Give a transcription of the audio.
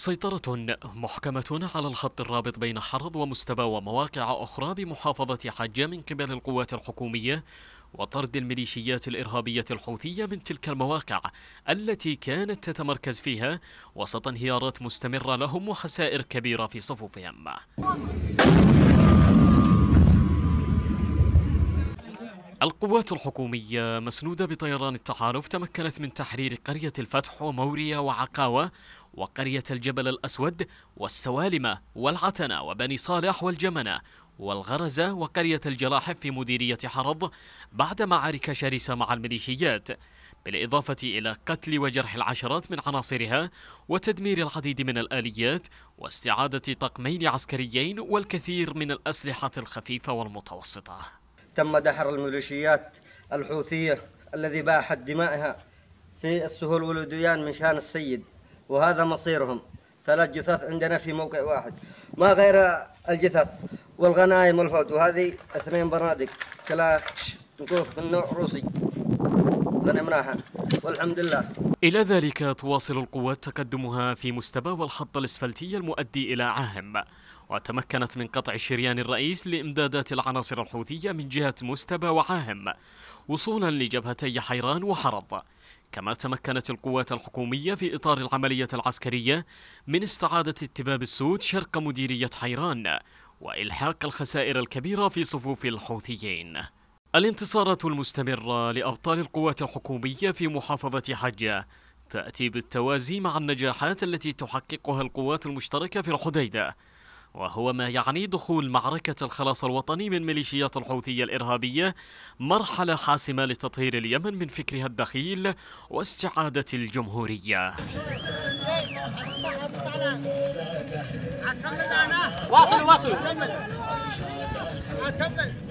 سيطرة محكمة على الخط الرابط بين حرض ومستبى ومواقع أخرى بمحافظة حجة من قبل القوات الحكومية وطرد الميليشيات الإرهابية الحوثية من تلك المواقع التي كانت تتمركز فيها وسط انهيارات مستمرة لهم وخسائر كبيرة في صفوفهم القوات الحكومية مسنودة بطيران التحالف تمكنت من تحرير قرية الفتح وموريا وعقاوة وقرية الجبل الأسود والسوالمة والعتنة وبني صالح والجمنة والغرزة وقرية الجلاحف في مديرية حرض بعد معارك شرسة مع الميليشيات بالإضافة إلى قتل وجرح العشرات من عناصرها وتدمير العديد من الآليات واستعادة طقمين عسكريين والكثير من الأسلحة الخفيفة والمتوسطة تم دحر الميليشيات الحوثية الذي باحت دمائها في السهول والوديان من شان السيد وهذا مصيرهم ثلاث جثث عندنا في موقع واحد ما غير الجثث والغنائم والفوت وهذه اثنين بنادق كلاش نقول من نوع روسي جاوبناها والحمد لله إلى ذلك تواصل القوات تقدمها في مستبى والحط الإسفلتي المؤدي إلى عاهم وتمكنت من قطع الشريان الرئيس لإمدادات العناصر الحوثية من جهة مستبى وعاهم وصولا لجبهتي حيران وحرض كما تمكنت القوات الحكومية في إطار العملية العسكرية من استعادة اتباب السود شرق مديرية حيران وإلحاق الخسائر الكبيرة في صفوف الحوثيين الانتصارات المستمرة لأبطال القوات الحكومية في محافظة حجة تأتي بالتوازي مع النجاحات التي تحققها القوات المشتركة في الحديدة وهو ما يعني دخول معركة الخلاص الوطني من ميليشيات الحوثية الإرهابية مرحلة حاسمة لتطهير اليمن من فكرها الدخيل واستعادة الجمهورية واصل واصل